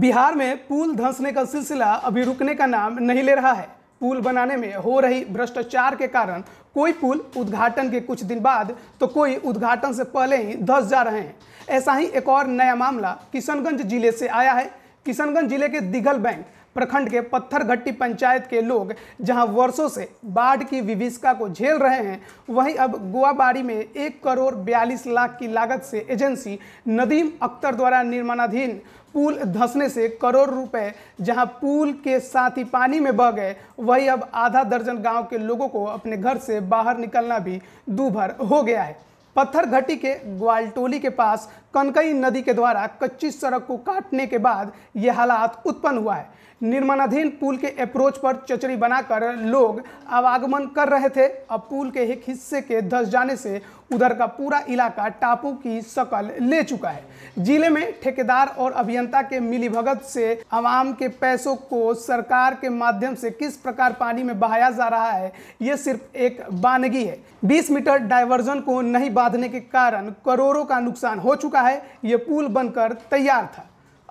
बिहार में पुल धंसने का सिलसिला अभी रुकने का नाम नहीं ले रहा है पुल बनाने में हो रही भ्रष्टाचार के कारण कोई पुल उद्घाटन के कुछ दिन बाद तो कोई उद्घाटन से पहले ही धस जा रहे हैं ऐसा ही एक और नया मामला किशनगंज जिले से आया है किशनगंज जिले के दिघल बैंक प्रखंड के पत्थरघट्टी पंचायत के लोग जहां वर्षों से बाढ़ की विभिषका को झेल रहे हैं वहीं अब गोवाबाड़ी में एक करोड़ बयालीस लाख की लागत से एजेंसी नदीम अख्तर द्वारा निर्माणाधीन पुल धंसने से करोड़ रुपए जहां पुल के साथ ही पानी में बह गए वहीं अब आधा दर्जन गांव के लोगों को अपने घर से बाहर निकलना भी दूभर हो गया है पत्थर घाटी के ग्वालटोली के पास कनकई नदी के द्वारा कच्ची सड़क को काटने के बाद ये हालात उत्पन्न हुआ है निर्माणाधीन पुल के अप्रोच पर चचरी बनाकर लोग आवागमन कर रहे थे अब पुल के एक हिस्से के धस जाने से उधर का पूरा इलाका टापू की शकल ले चुका है जिले में ठेकेदार और अभियंता के मिलीभगत से आवाम के पैसों को सरकार के माध्यम से किस प्रकार पानी में बहाया जा रहा है ये सिर्फ एक बानगी है 20 मीटर डाइवर्जन को नहीं बांधने के कारण करोड़ों का नुकसान हो चुका है ये पुल बनकर तैयार था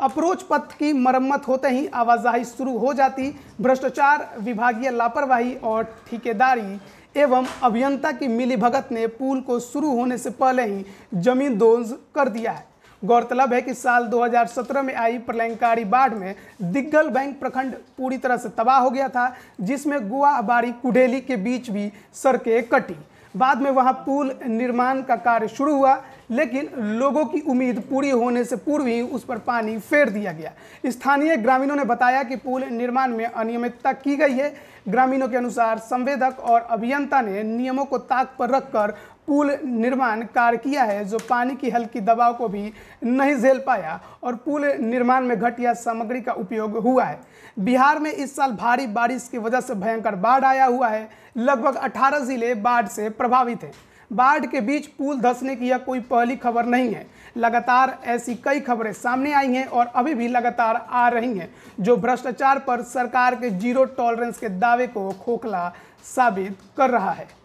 अप्रोच पथ की मरम्मत होते ही आवाजाही शुरू हो जाती भ्रष्टाचार विभागीय लापरवाही और ठेकेदारी एवं अभियंता की मिलीभगत ने पुल को शुरू होने से पहले ही जमीन दोज कर दिया है गौरतलब है कि साल 2017 में आई प्रलयकारी बाढ़ में दिग्गल बैंक प्रखंड पूरी तरह से तबाह हो गया था जिसमें गोवाबारी कुडेली के बीच भी सड़कें कटी बाद में वहाँ पुल निर्माण का कार्य शुरू हुआ लेकिन लोगों की उम्मीद पूरी होने से पूर्व ही उस पर पानी फेर दिया गया स्थानीय ग्रामीणों ने बताया कि पुल निर्माण में अनियमितता की गई है ग्रामीणों के अनुसार संवेदक और अभियंता ने नियमों को ताक पर रखकर पुल निर्माण कार्य किया है जो पानी की हल्की दबाव को भी नहीं झेल पाया और पुल निर्माण में घटिया सामग्री का उपयोग हुआ है बिहार में इस साल भारी बारिश की वजह से भयंकर बाढ़ आया हुआ है लगभग 18 जिले बाढ़ से प्रभावित हैं बाढ़ के बीच पुल धंसने की यह कोई पहली खबर नहीं है लगातार ऐसी कई खबरें सामने आई हैं और अभी भी लगातार आ रही हैं जो भ्रष्टाचार पर सरकार के जीरो टॉलरेंस के दावे को खोखला साबित कर रहा है